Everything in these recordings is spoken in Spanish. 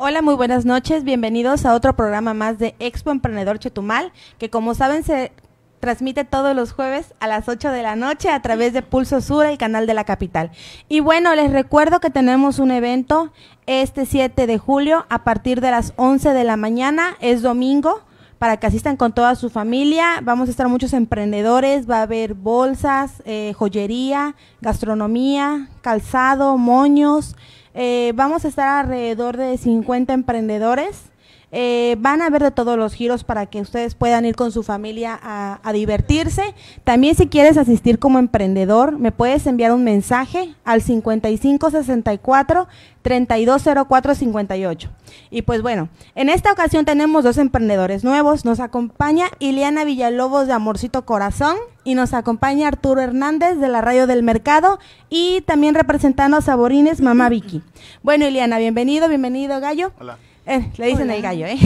Hola, muy buenas noches. Bienvenidos a otro programa más de Expo Emprendedor Chetumal, que como saben se transmite todos los jueves a las 8 de la noche a través de Pulso Sur, el canal de la capital. Y bueno, les recuerdo que tenemos un evento este 7 de julio a partir de las 11 de la mañana, es domingo, para que asistan con toda su familia. Vamos a estar muchos emprendedores, va a haber bolsas, eh, joyería, gastronomía, calzado, moños. Eh, vamos a estar alrededor de 50 emprendedores eh, van a ver de todos los giros para que ustedes puedan ir con su familia a, divertirse. También si quieres asistir como emprendedor, me puedes enviar un mensaje al 5564 320458. Y pues bueno, en esta ocasión tenemos dos emprendedores nuevos. Nos acompaña Ileana Villalobos de Amorcito Corazón y nos acompaña Arturo Hernández de la Radio del Mercado y también representando a Saborines Mamá Vicky. Bueno, Ileana, bienvenido, bienvenido Gallo. Hola. Eh, le dicen el gallo, ¿eh?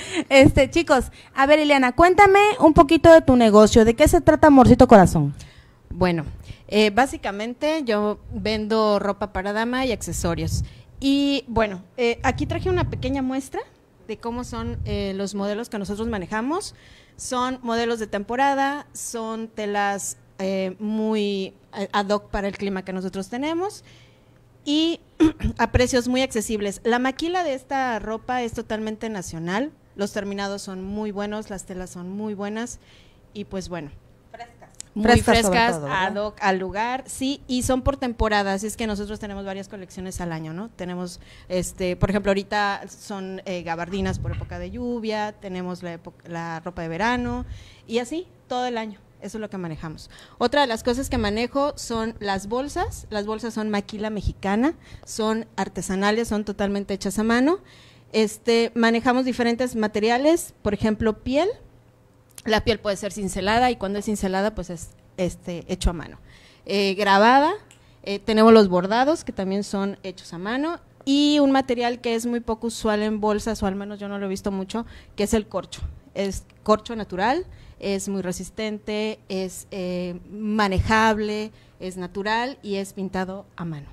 este, chicos, a ver, Ileana, cuéntame un poquito de tu negocio. ¿De qué se trata Amorcito Corazón? Bueno, eh, básicamente yo vendo ropa para dama y accesorios. Y bueno, eh, aquí traje una pequeña muestra de cómo son los modelos que nosotros manejamos. Son modelos de temporada, son telas muy ad hoc para el clima que nosotros tenemos y a precios muy accesibles. La maquila de esta ropa es totalmente nacional, los terminados son muy buenos, las telas son muy buenas y pues bueno. Frescas. Muy frescas, al lugar, sí, y son por temporada, así es que nosotros tenemos varias colecciones al año, ¿no? Tenemos, este, por ejemplo, ahorita son eh, gabardinas por época de lluvia, tenemos la ropa de verano y así todo el año. Eso es lo que manejamos. Otra de las cosas que manejo son las bolsas. Las bolsas son maquila mexicana, son artesanales, son totalmente hechas a mano. Este, manejamos diferentes materiales, por ejemplo, piel. La piel puede ser cincelada y cuando es cincelada, pues es este, hecho a mano. Eh, grabada, eh, tenemos los bordados que también son hechos a mano y un material que es muy poco usual en bolsas, o al menos yo no lo he visto mucho, que es el corcho. Es corcho natural, es muy resistente, es eh, manejable, es natural y es pintado a mano.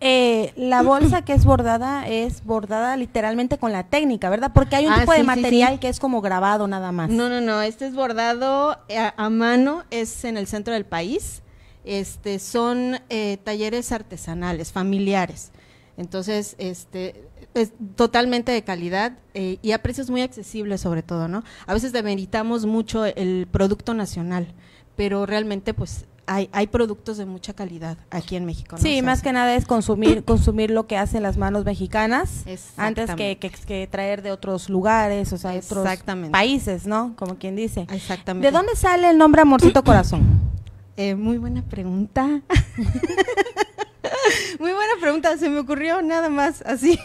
Eh, la bolsa que es bordada es bordada literalmente con la técnica, ¿verdad? Porque hay un ah, tipo de material que es como grabado nada más. No, no, no, este es bordado eh, a, mano, es en el centro del país. Este, son talleres artesanales, familiares. Entonces, este, es totalmente de calidad eh, y a precios muy accesibles sobre todo, ¿no? A veces demeritamos mucho el producto nacional, pero realmente pues hay, hay productos de mucha calidad aquí en México. Sí, más que nada es consumir, consumir lo que hacen las manos mexicanas antes que, que, traer de otros lugares, o sea, de otros países, ¿no? Como quien dice. Exactamente. ¿De dónde sale el nombre Amorcito Corazón? Eh, muy buena pregunta. muy buena pregunta, se me ocurrió nada más así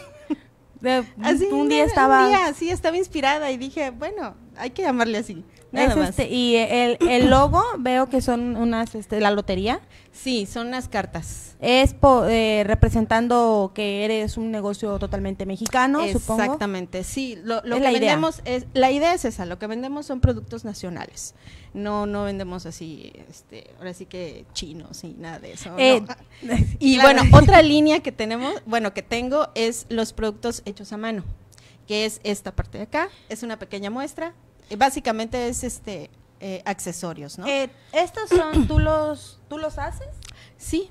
un día estaba... Un estaba inspirada y dije, bueno, hay que llamarle así. Nada más. Este, y el, logo, veo que son unas, este, la lotería. Sí, son unas cartas. Es eh, representando que eres un negocio totalmente mexicano, supongo. Exactamente, sí. Lo, que la vendemos es, la idea es esa, lo que vendemos son productos nacionales. No, no vendemos así, este, ahora sí que chinos y nada de eso. Eh, ah, y bueno, otra línea que tenemos, bueno, que tengo es los productos hechos a mano, que es esta parte de acá, es una pequeña muestra, eh, básicamente es este eh, accesorios, ¿no? Eh, estos son, ¿tú los, tú los haces? Sí.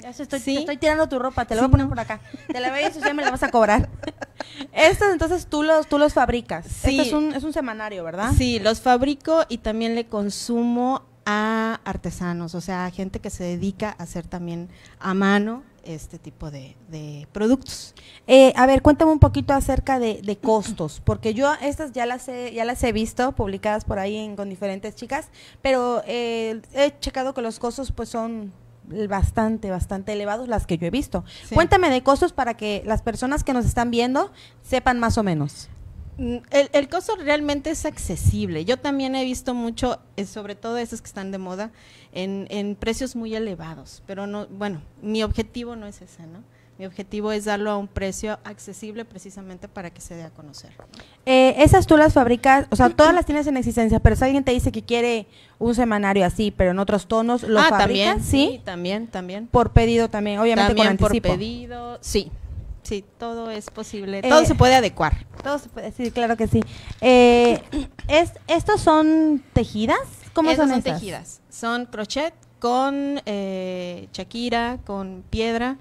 ya estoy, tirando tu ropa, te la voy a poner por acá. Te la voy a me la vas a cobrar. Estos entonces tú los, tú los fabricas. Este sí. es un, es un semanario, ¿verdad? Sí, los fabrico y también le consumo a artesanos, o sea, a gente que se dedica a hacer también a mano este tipo de, de productos. Eh, a ver, cuéntame un poquito acerca de, costos, porque yo estas ya las he, ya las he visto publicadas por ahí con diferentes chicas, pero eh, he checado que los costos pues son bastante, bastante elevados las que yo he visto. Cuéntame de costos para que las personas que nos están viendo sepan más o menos. Mm, el, el, costo realmente es accesible. Yo también he visto mucho, eh, sobre todo esos que están de moda, en, precios muy elevados. Pero no, bueno, mi objetivo no es ese, ¿no? Mi objetivo es darlo a un precio accesible precisamente para que se dé a conocer. Eh, esas tú las fabricas, o sea, todas las tienes en existencia, pero si alguien te dice que quiere un semanario así, pero en otros tonos, ¿lo ah, fabricas? También, ¿sí? también, también. Por pedido también, obviamente con anticipo. por pedido, sí, Sí, todo es posible. Eh, todo se puede adecuar. Todo se puede, sí, claro que sí. Eh, es, ¿Estos son tejidas? ¿Cómo son, son tejidas. Son crochet con eh, Shakira, con piedra.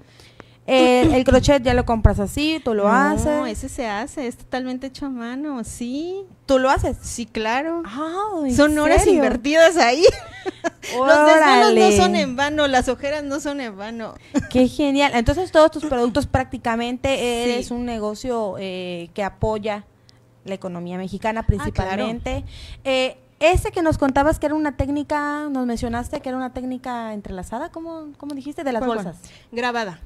Eh, el crochet ya lo compras así, tú lo haces. No, ese se hace, es totalmente hecho a mano, sí. ¿Tú lo haces? Sí, claro. son horas invertidas ahí. Los desvelos no son en vano, las ojeras no son en vano. Qué genial. Entonces todos tus productos prácticamente eres un negocio eh, que apoya la economía mexicana ah, principalmente. Eh, ese que nos contabas que era una técnica, nos mencionaste que era una técnica entrelazada, ¿cómo, cómo dijiste? De las bolsas. grabada.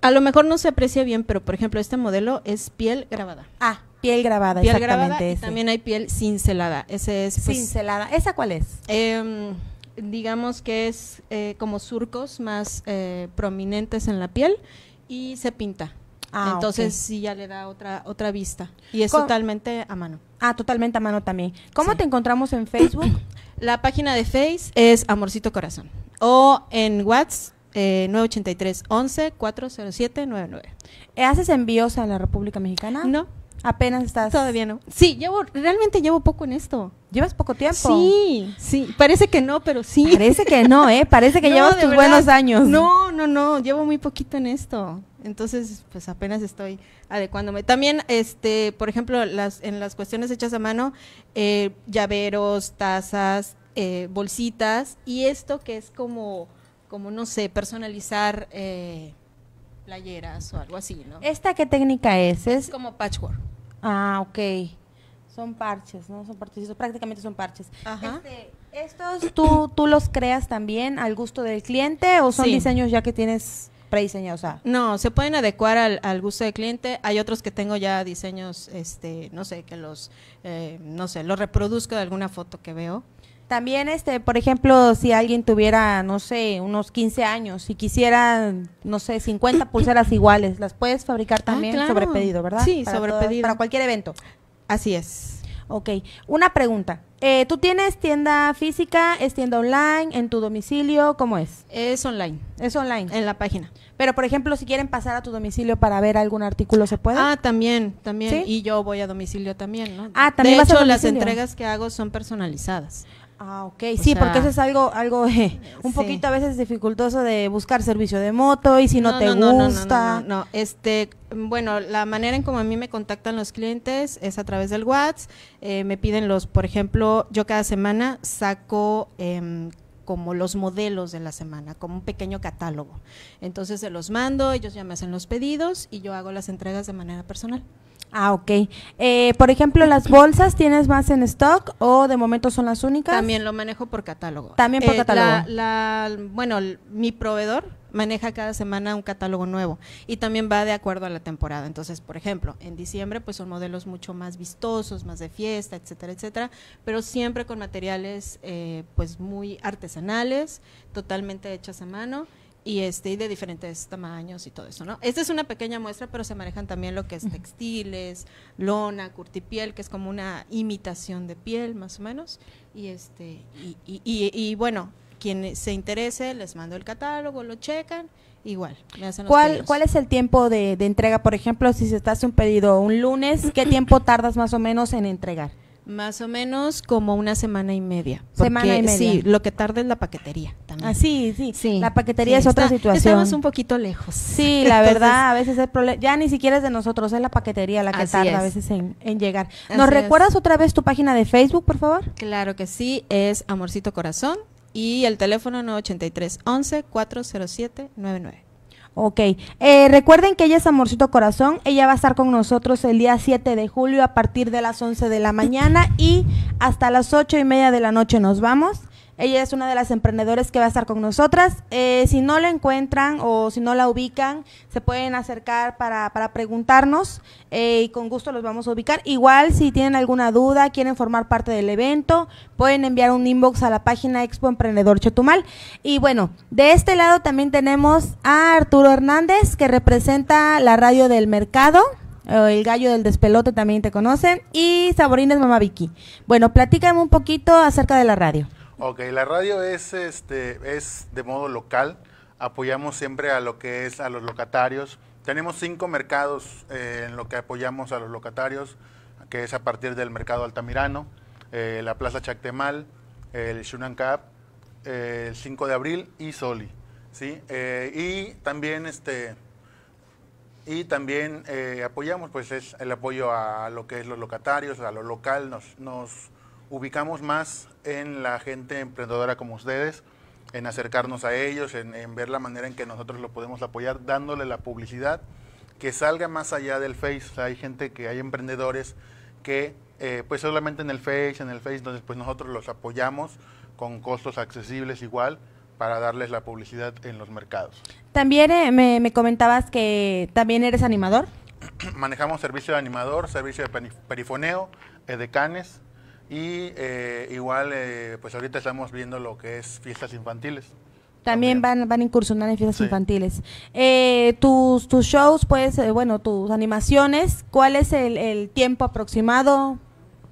A lo mejor no se aprecia bien, pero por ejemplo, este modelo es piel grabada. Ah, piel grabada, exactamente. Grabada también hay piel cincelada. Ese es. Pues, cincelada. ¿Esa cuál es? Em, digamos que es eh, como surcos más eh, prominentes en la piel y se pinta. Ah, Entonces sí ya le da otra otra vista y es totalmente a mano. Ah, totalmente a mano también. ¿Cómo te encontramos en Facebook? la página de Face es Amorcito Corazón o en WhatsApp eh, 983 11 407 99. ¿Haces envíos a la República Mexicana? No. Apenas estás. Todavía no. Sí, llevo, realmente llevo poco en esto. ¿Llevas poco tiempo? Sí, sí. Parece que no, pero sí. Parece que no, ¿eh? Parece que llevas tus buenos años. No, no, no. Llevo muy poquito en esto. Entonces, pues apenas estoy adecuándome. También, este, por ejemplo, las, en las cuestiones hechas a mano, eh, llaveros, tazas, eh, bolsitas y esto que es como como no sé, personalizar eh, playeras o algo así, ¿no? ¿Esta qué técnica es? es? como patchwork. Ah, ok. Son parches, ¿no? Son parches, prácticamente son parches. Ajá. Este, ¿Estos tú, tú los creas también al gusto del cliente o son diseños ya que tienes prediseñados? No, se pueden adecuar al, al, gusto del cliente. Hay otros que tengo ya diseños, este, no sé, que los, eh, no sé, los reproduzco de alguna foto que veo. También, este, por ejemplo, si alguien tuviera, no sé, unos 15 años y quisiera, no sé, 50 pulseras iguales, las puedes fabricar ah, también sobre pedido, ¿verdad? Sí, sobre pedido. Para cualquier evento. Así es. Ok, una pregunta. Eh, ¿Tú tienes tienda física, es tienda online, en tu domicilio? ¿Cómo es? Es online. Es online. En la página. Pero, por ejemplo, si quieren pasar a tu domicilio para ver algún artículo, ¿se puede? Ah, también, también. Y yo voy a domicilio también, ¿no? Ah, también. De hecho, las entregas que hago son personalizadas. Ah, ok. sí, porque eso es algo, algo un poquito a veces dificultoso de buscar servicio de moto y si no, te gusta. No, no, no, este, bueno, la manera en como a mí me contactan los clientes es a través del WhatsApp. Eh, me piden los, por ejemplo, yo cada semana saco em, como los modelos de la semana, como un pequeño catálogo. Entonces se los mando, ellos ya me hacen los pedidos y yo hago las entregas de manera personal. Ah, ok. Eh, por ejemplo, las bolsas, ¿tienes más en stock o de momento son las únicas? También lo manejo por catálogo. También por eh, catálogo. bueno, mi proveedor maneja cada semana un catálogo nuevo y también va de acuerdo a la temporada. Entonces, por ejemplo, en diciembre pues son modelos mucho más vistosos, más de fiesta, etcétera, etcétera, pero siempre con materiales eh, pues muy artesanales, totalmente hechas a mano y este y de diferentes tamaños y todo eso, ¿no? Esta es una pequeña muestra, pero se manejan también lo que es textiles, lona, curtipiel, que es como una imitación de piel, más o menos. Y este y, y, bueno, quien se interese, les mando el catálogo, lo checan, igual. ¿Cuál, ¿Cuál es el tiempo de, de entrega? Por ejemplo, si se te hace un pedido un lunes, ¿qué tiempo tardas más o menos en entregar? Más o menos como una semana y media. semana y Sí, lo que tarda es la paquetería también. Ah, sí, sí. La paquetería es otra situación. Estamos un poquito lejos. Sí, la verdad, a veces el problema, ya ni siquiera es de nosotros, es la paquetería la que tarda a veces en, llegar. ¿Nos recuerdas otra vez tu página de Facebook, por favor? Claro que sí, es Amorcito Corazón y el teléfono 983 11 407 99. Ok, eh, recuerden que ella es Amorcito Corazón, ella va a estar con nosotros el día 7 de julio a partir de las 11 de la mañana y hasta las 8 y media de la noche nos vamos. Ella es una de las emprendedoras que va a estar con nosotras. Eh, si no la encuentran o si no la ubican, se pueden acercar para, preguntarnos eh, y con gusto los vamos a ubicar. Igual, si tienen alguna duda, quieren formar parte del evento, pueden enviar un inbox a la página Expo Emprendedor Chotumal. Y bueno, de este lado también tenemos a Arturo Hernández, que representa la radio del mercado. Eh, el gallo del despelote también te conocen. Y Saborines Mamá Vicky. Bueno, platícame un poquito acerca de la radio. Ok, la radio es, este, es de modo local, apoyamos siempre a lo que es a los locatarios. Tenemos cinco mercados eh, en lo que apoyamos a los locatarios, que es a partir del mercado Altamirano, eh, la Plaza Chactemal, el Shunan eh, el 5 de abril y Soli. ¿sí? Eh, y también este y también apoyamos pues es el apoyo a lo que es los locatarios, a lo local, nos, nos ubicamos más en la gente emprendedora como ustedes, en acercarnos a ellos, en, ver la manera en que nosotros lo podemos apoyar, dándole la publicidad que salga más allá del Face. hay gente que hay emprendedores que eh, pues solamente en el Face, en el Face, entonces pues nosotros los apoyamos con costos accesibles igual para darles la publicidad en los mercados. También eh, me, me, comentabas que también eres animador. Manejamos servicio de animador, servicio de perifoneo, eh, canes. Y eh, igual, eh, pues ahorita estamos viendo lo que es fiestas infantiles. También, Van, van a incursionar en fiestas infantiles. Eh, tus, tus shows, pues, bueno, tus animaciones, ¿cuál es el, tiempo aproximado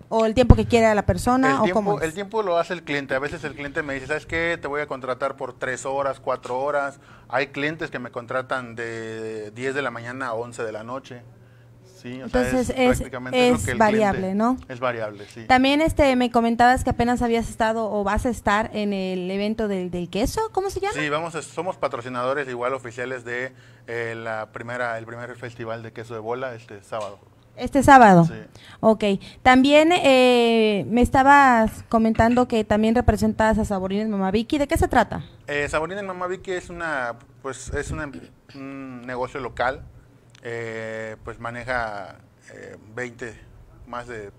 o el tiempo que quiere la persona? o cómo el tiempo lo hace el cliente. A veces el cliente me dice, ¿sabes qué? Te voy a contratar por tres horas, cuatro horas. Hay clientes que me contratan de 10 de la mañana a 11 de la noche. Entonces es, variable, ¿no? Es variable, sí. También este, me comentabas que apenas habías estado o vas a estar en el evento del, queso, ¿cómo se llama? Sí, vamos, somos patrocinadores igual oficiales de eh, la primera, el primer festival de queso de bola este sábado. Este sábado. Sí. Ok. También eh, me estabas comentando que también representas a Saborines en ¿De qué se trata? Eh, Saborines Mamaviki es una, pues, es un negocio local eh, pues maneja 20, eh, más de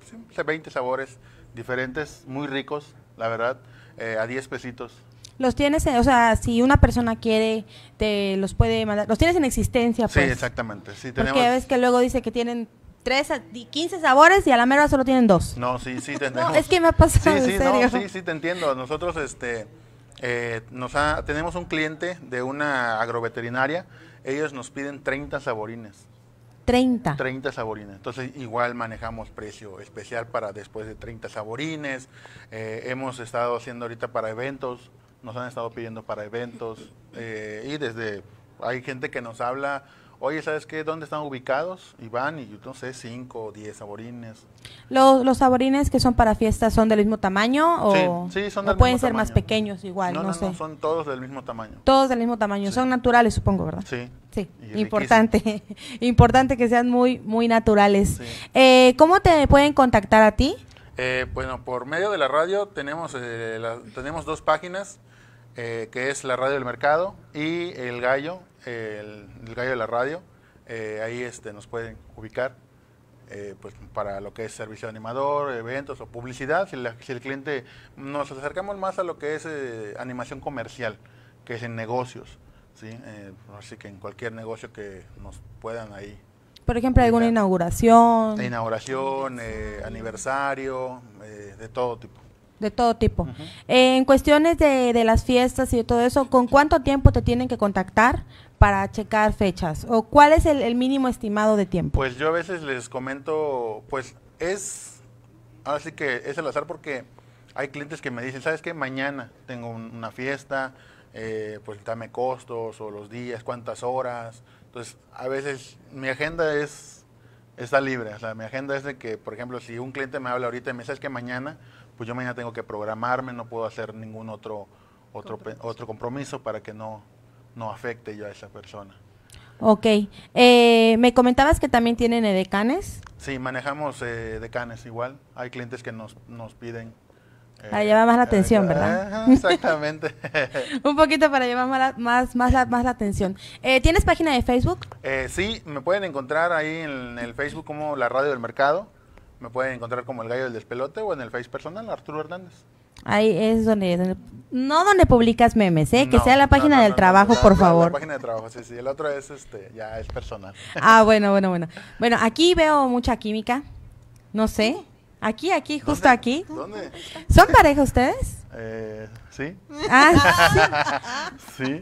20 sabores diferentes, muy ricos, la verdad, eh, a 10 pesitos. Los tienes, o sea, si una persona quiere, te los puede mandar. Los tienes en existencia, Sí, pues. exactamente. Sí, tenemos... Porque ves que luego dice que tienen 3 a 15 sabores y a la mera solo tienen dos. No, sí, sí, entiendo. no, es que me ha pasado, sí, sí, serio. sí, sí, te entiendo. Nosotros, este, nos tenemos un cliente de una agroveterinaria ellos nos piden 30 saborines. 30. 30 saborines. Entonces igual manejamos precio especial para después de 30 saborines. Eh, hemos estado haciendo ahorita para eventos, nos han estado pidiendo para eventos eh, y desde hay gente que nos habla oye, ¿sabes qué? ¿Dónde están ubicados? Y van, y sé, cinco o diez saborines. ¿Los, ¿Los saborines que son para fiestas son del mismo tamaño? O, sí, son o pueden ser más pequeños igual, no, no, no sé. No, son todos del mismo tamaño. Todos del mismo tamaño, son naturales supongo, ¿verdad? Sí. Sí, importante, importante que sean muy, muy naturales. Eh, ¿Cómo te pueden contactar a ti? Eh, bueno, por medio de la radio tenemos, eh, tenemos dos páginas, que es la radio del mercado y el gallo, el, gallo de la radio. Eh, ahí este, nos pueden ubicar eh, pues, para lo que es servicio animador, eventos o publicidad. Si, el cliente nos acercamos más a lo que es eh, animación comercial, que es en negocios. ¿sí? así que en cualquier negocio que nos puedan ahí. Por ejemplo, alguna inauguración. inauguración, aniversario, de todo tipo. De todo tipo. en cuestiones de, de las fiestas y todo eso, ¿con cuánto tiempo te tienen que contactar para checar fechas? ¿O cuál es el, mínimo estimado de tiempo? Pues yo a veces les comento, pues es, así que es el azar porque hay clientes que me dicen, ¿sabes qué? Mañana tengo una fiesta, eh, pues dame costos o los días, cuántas horas. Entonces, a veces mi agenda es está libre. O sea, mi agenda es de que, por ejemplo, si un cliente me habla ahorita y me dice, ¿sabes qué? Mañana, pues yo mañana tengo que programarme, no puedo hacer ningún otro, otro, otro compromiso para que no, no afecte yo a esa persona. Ok. Eh, me comentabas que también tienen eh, decanes. Sí, manejamos eh, decanes igual. Hay clientes que nos, nos piden. para llevar más la atención, ¿verdad? exactamente. Un poquito para llevar más, más, más, la, atención. ¿Tienes página de Facebook? sí, me pueden encontrar ahí en el Facebook como La Radio del Mercado. Me pueden encontrar como El Gallo del Despelote o en el Face personal, Arturo Hernández. Ahí es donde, no donde publicas memes, ¿eh? que sea la página del trabajo, por favor. La página de trabajo, sí, sí. El otro es, este, ya es personal. Ah, bueno, bueno, bueno. Bueno, aquí veo mucha química. No sé. Aquí, aquí, justo aquí. ¿Dónde? ¿Son pareja ustedes? Eh, sí. Ah, sí. sí.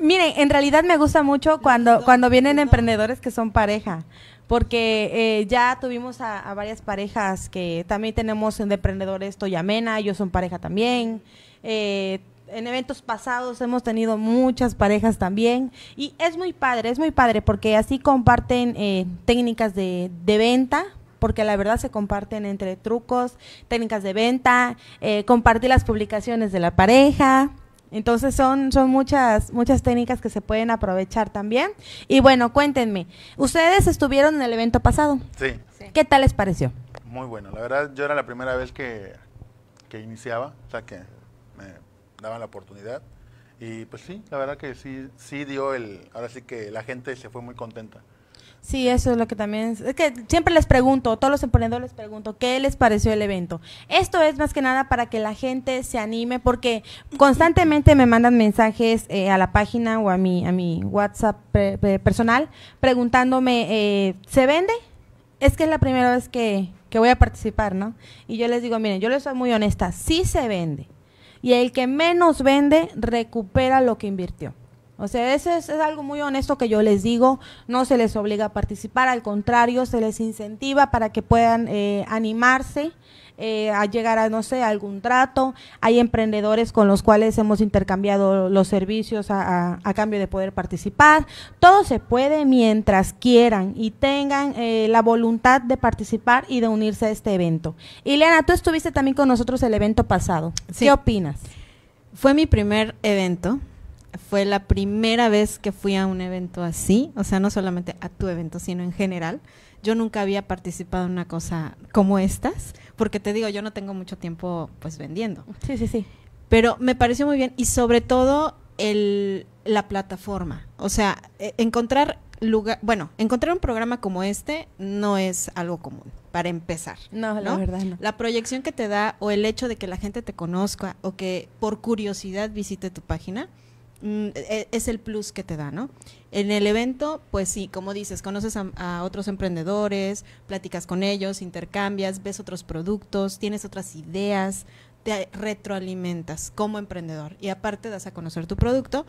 Miren, en realidad me gusta mucho cuando, cuando vienen emprendedores que son pareja porque eh, ya tuvimos a, varias parejas que también tenemos en emprendedores Toyamena, ellos son pareja también. Eh, en eventos pasados hemos tenido muchas parejas también y es muy padre, es muy padre porque así comparten eh, técnicas de, de, venta porque la verdad se comparten entre trucos, técnicas de venta, compartir las publicaciones de la pareja, entonces son, muchas, muchas técnicas que se pueden aprovechar también. Y bueno, cuéntenme, ustedes estuvieron en el evento pasado. Sí. ¿Qué tal les pareció? Muy bueno, la verdad yo era la primera vez que, que iniciaba, o sea que me daban la oportunidad. Y pues sí, la verdad que sí, sí dio el, ahora sí que la gente se fue muy contenta. Sí, eso es lo que también... Es, que siempre les pregunto, todos los emprendedores les pregunto, ¿qué les pareció el evento? Esto es más que nada para que la gente se anime, porque constantemente me mandan mensajes eh, a la página o a mi, a mi WhatsApp eh, eh, personal preguntándome, ¿se vende? Es que es la primera vez que, que voy a participar, ¿no? Y yo les digo, miren, yo les soy muy honesta, sí se vende. Y el que menos vende recupera lo que invirtió. O sea, eso es, algo muy honesto que yo les digo, no se les obliga a participar, al contrario, se les incentiva para que puedan eh, animarse eh, a llegar a, no sé, algún trato. Hay emprendedores con los cuales hemos intercambiado los servicios a, cambio de poder participar. Todo se puede mientras quieran y tengan eh, la voluntad de participar y de unirse a este evento. Ileana, tú estuviste también con nosotros el evento pasado. ¿Qué opinas? Fue mi primer evento fue la primera vez que fui a un evento así, o sea, no solamente a tu evento, sino en general. Yo nunca había participado en una cosa como estas, porque te digo, yo no tengo mucho tiempo pues vendiendo. Sí, sí, sí. Pero me pareció muy bien y sobre todo el, la plataforma, o sea, e, encontrar lugar, bueno, encontrar un programa como este no es algo común para empezar. No, la verdad no. La proyección que te da o el hecho de que la gente te conozca o que por curiosidad visite tu página, Mm, e, es el plus que te da, ¿no? En el evento, pues sí, como dices, conoces a, a, otros emprendedores, platicas con ellos, intercambias, ves otros productos, tienes otras ideas, te retroalimentas como emprendedor y aparte das a conocer tu producto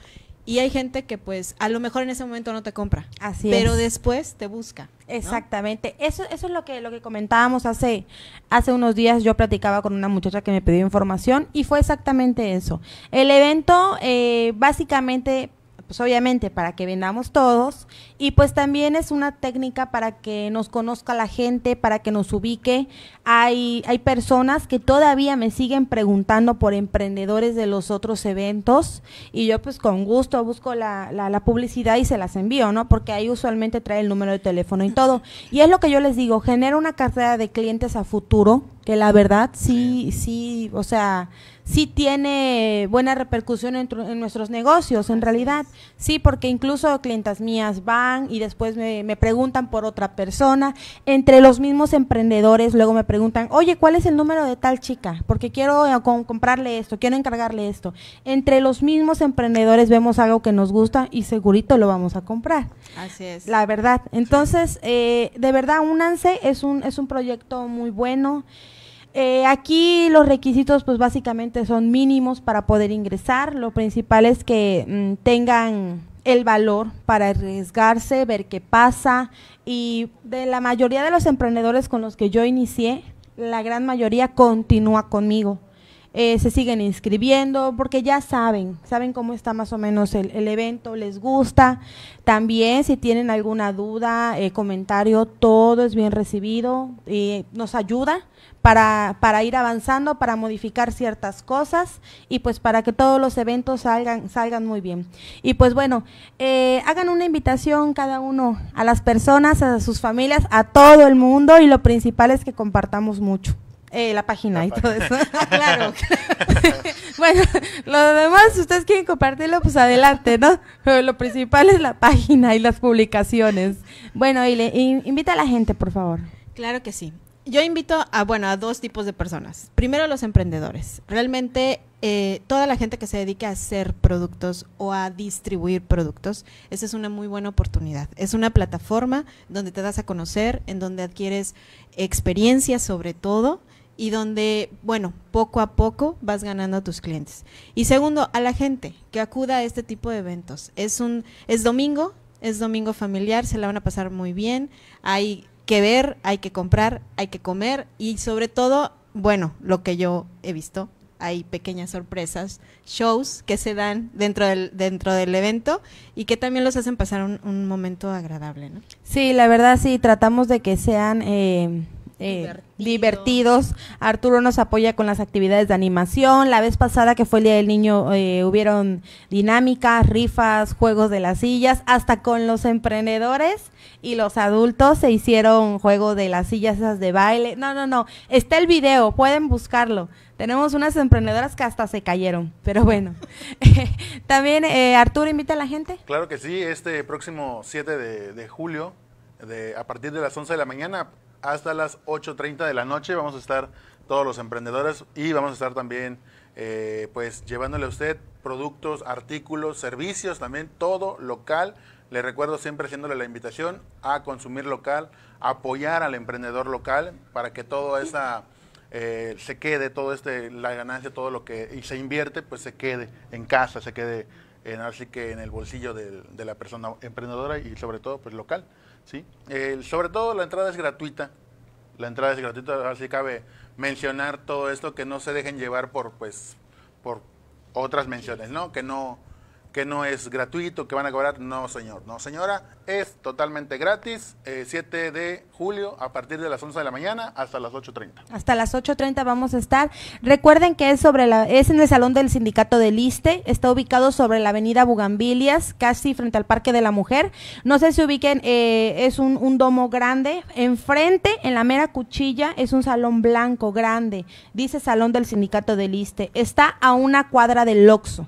y hay gente que pues a lo mejor en ese momento no te compra. Así pero después te busca. Exactamente. Eso, eso es lo que, lo que comentábamos hace, hace unos días. Yo platicaba con una muchacha que me pidió información y fue exactamente eso. El evento eh, básicamente pues obviamente para que vendamos todos y pues también es una técnica para que nos conozca la gente, para que nos ubique. Hay, hay personas que todavía me siguen preguntando por emprendedores de los otros eventos y yo pues con gusto busco la, la, publicidad y se las envío, ¿no? Porque ahí usualmente trae el número de teléfono y todo. Y es lo que yo les digo, genera una cartera de clientes a futuro que la verdad sí, sí, o sea, sí tiene buena repercusión en, nuestros negocios, en realidad. Sí, porque incluso clientas mías van y después me, preguntan por otra persona. Entre los mismos emprendedores luego me preguntan, oye, ¿cuál es el número de tal chica? Porque quiero eh, comprarle esto, quiero encargarle esto. Entre los mismos emprendedores vemos algo que nos gusta y segurito lo vamos a comprar. Así es. La verdad. Entonces, eh, de verdad, únanse es un, es un proyecto muy bueno. Eh, aquí los requisitos pues básicamente son mínimos para poder ingresar. Lo principal es que mm, tengan el valor para arriesgarse, ver qué pasa y de la mayoría de los emprendedores con los que yo inicié, la gran mayoría continúa conmigo. Eh, se siguen inscribiendo porque ya saben, saben cómo está más o menos el, evento, les gusta. También si tienen alguna duda, eh, comentario, todo es bien recibido, y nos ayuda para, para ir avanzando, para modificar ciertas cosas y pues para que todos los eventos salgan, salgan muy bien. Y pues bueno, eh, hagan una invitación cada uno a las personas, a sus familias, a todo el mundo y lo principal es que compartamos mucho. Eh, la página y todo eso. claro. bueno, lo demás, si ustedes quieren compartirlo, pues adelante, ¿no? lo principal es la página y las publicaciones. Bueno, y le invita a la gente, por favor. Claro que sí. Yo invito a, bueno, a dos tipos de personas. Primero, los emprendedores. Realmente, eh, toda la gente que se dedique a hacer productos o a distribuir productos, esa es una muy buena oportunidad. Es una plataforma donde te das a conocer, en donde adquieres experiencia sobre todo y donde, bueno, poco a poco vas ganando a tus clientes. Y segundo, a la gente que acuda a este tipo de eventos. Es un es domingo, es domingo familiar, se la van a pasar muy bien. Hay que ver, hay que comprar, hay que comer y sobre todo, bueno, lo que yo he visto, hay pequeñas sorpresas, shows que se dan dentro del, dentro del evento y que también los hacen pasar un, momento agradable, ¿no? Sí, la verdad sí, tratamos de que sean eh, eh, divertidos. Arturo nos apoya con las actividades de animación. La vez pasada que fue el Día del Niño eh, hubieron dinámicas, rifas, juegos de las sillas, hasta con los emprendedores y los adultos se hicieron juego de las sillas esas de baile. No, no, no. Está el video, pueden buscarlo. Tenemos unas emprendedoras que hasta se cayeron, pero bueno. También, eh, Arturo, invita a la gente. Claro que sí, este próximo 7 de, julio, de, a partir de las 11 de la mañana, hasta las 8.30 de la noche. Vamos a estar todos los emprendedores y vamos a estar también eh, pues llevándole a usted productos, artículos, servicios, también todo local. Le recuerdo siempre haciéndole la invitación a consumir local, apoyar al emprendedor local para que toda esa eh, se quede, todo este, la ganancia, todo lo que y se invierte, pues se quede en casa, se quede en, así que en el bolsillo de la persona emprendedora y sobre todo pues local. ¿sí? Eh, sobre todo la entrada es gratuita. La entrada es gratuita, así cabe mencionar todo esto, que no se dejen llevar por, pues, por otras menciones, ¿no? Que no, que no es gratuito, que van a cobrar. No, señor, no, señora. Es totalmente gratis. 7 eh, de julio a partir de las 11 de la mañana hasta las 8.30. Hasta las 8.30 vamos a estar. Recuerden que es, sobre la, es en el Salón del Sindicato del Liste. Está ubicado sobre la avenida Bugambilias, casi frente al Parque de la Mujer. No sé si ubiquen, eh, es un, domo grande. Enfrente, en la mera cuchilla, es un salón blanco grande. Dice Salón del Sindicato del Liste. Está a una cuadra del Oxo.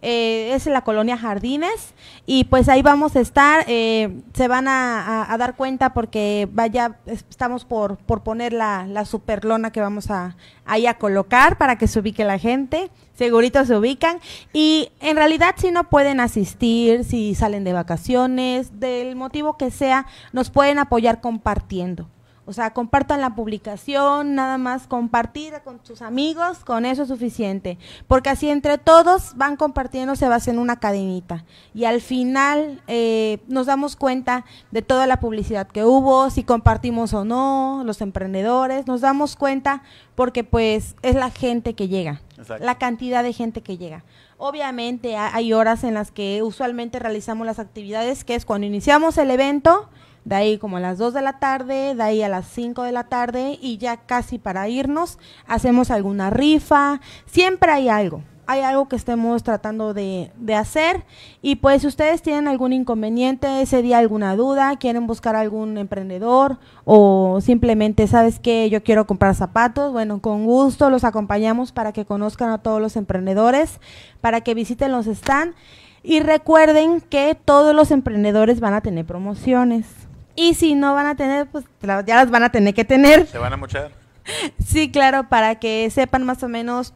Eh, es la colonia Jardines y pues ahí vamos a estar, eh, se van a, dar cuenta porque vaya, estamos por, por poner la, la superlona que vamos a ahí a colocar para que se ubique la gente, segurito se ubican y en realidad si no pueden asistir, si salen de vacaciones, del motivo que sea, nos pueden apoyar compartiendo. O sea, compartan la publicación, nada más compartir con tus amigos, con eso es suficiente. Porque así entre todos van compartiendo, se va haciendo una cadenita. Y al final eh, nos damos cuenta de toda la publicidad que hubo, si compartimos o no, los emprendedores, nos damos cuenta porque pues es la gente que llega, la cantidad de gente que llega. Obviamente hay horas en las que usualmente realizamos las actividades, que es cuando iniciamos el evento de ahí como a las 2 de la tarde, de ahí a las 5 de la tarde y ya casi para irnos hacemos alguna rifa, siempre hay algo. Hay algo que estemos tratando de, hacer y pues si ustedes tienen algún inconveniente, ese día alguna duda, quieren buscar algún emprendedor o simplemente, ¿sabes que Yo quiero comprar zapatos. Bueno, con gusto los acompañamos para que conozcan a todos los emprendedores, para que visiten los stands. Y recuerden que todos los emprendedores van a tener promociones. Y si no van a tener, pues ya las van a tener que tener. Se van a mochar. Sí, claro, para que sepan más o menos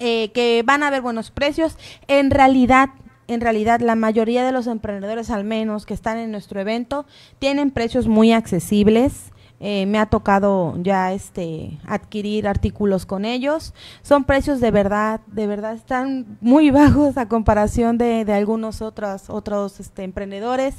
eh, que van a haber buenos precios. En realidad, en realidad la mayoría de los emprendedores al menos que están en nuestro evento tienen precios muy accesibles. Eh, me ha tocado ya este adquirir artículos con ellos. Son precios de verdad, de verdad están muy bajos a comparación de, algunos otros, otros este, emprendedores.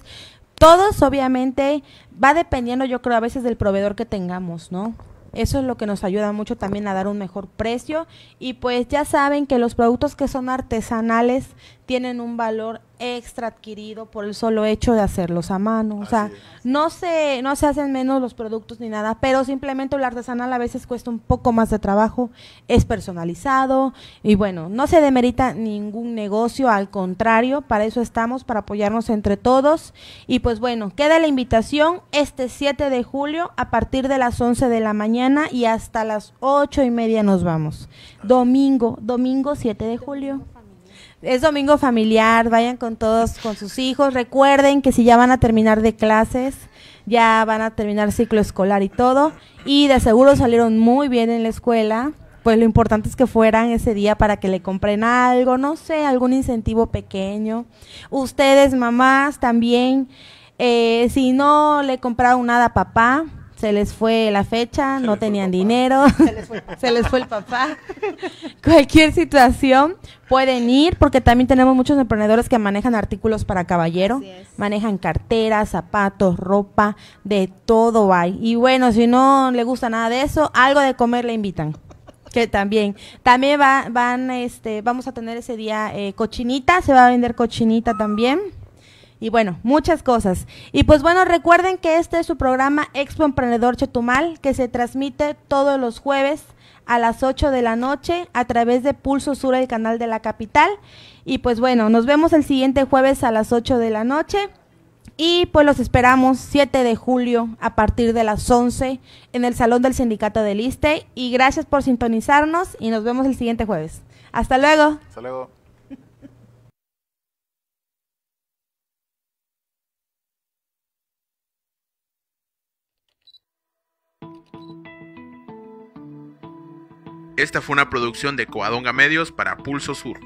Todos, obviamente, va dependiendo, yo creo, a veces del proveedor que tengamos, ¿no? Eso es lo que nos ayuda mucho también a dar un mejor precio. Y pues ya saben que los productos que son artesanales tienen un valor extra adquirido por el solo hecho de hacerlos a mano. O sea, no se, no se hacen menos los productos ni nada, pero simplemente el artesanal a veces cuesta un poco más de trabajo, es personalizado y bueno, no se demerita ningún negocio, al contrario, para eso estamos, para apoyarnos entre todos. Y pues bueno, queda la invitación este 7 de julio a partir de las 11 de la mañana y hasta las 8 y media nos vamos. Domingo, domingo 7 de julio es domingo familiar, vayan con todos, con sus hijos. Recuerden que si ya van a terminar de clases, ya van a terminar ciclo escolar y todo, y de seguro salieron muy bien en la escuela. Pues lo importante es que fueran ese día para que le compren algo, no sé, algún incentivo pequeño. Ustedes, mamás, también, eh, si no le compraron nada a papá, se les fue la fecha, no tenían dinero, se les, fue el papá. Cualquier situación pueden ir porque también tenemos muchos emprendedores que manejan artículos para caballero, manejan carteras, zapatos, ropa, de todo hay. Y bueno, si no le gusta nada de eso, algo de comer le invitan. Que también, también va, van, este, vamos a tener ese día eh, cochinita, se va a vender cochinita también y bueno, muchas cosas. Y pues bueno, recuerden que este es su programa Expo Emprendedor Chetumal, que se transmite todos los jueves a las 8 de la noche a través de Pulso Sur, el canal de la capital. Y pues bueno, nos vemos el siguiente jueves a las 8 de la noche. Y pues los esperamos 7 de julio a partir de las 11 en el Salón del Sindicato del ISTE. Y gracias por sintonizarnos y nos vemos el siguiente jueves. Hasta luego. Hasta luego. Esta fue una producción de Coadonga Medios para Pulso Sur.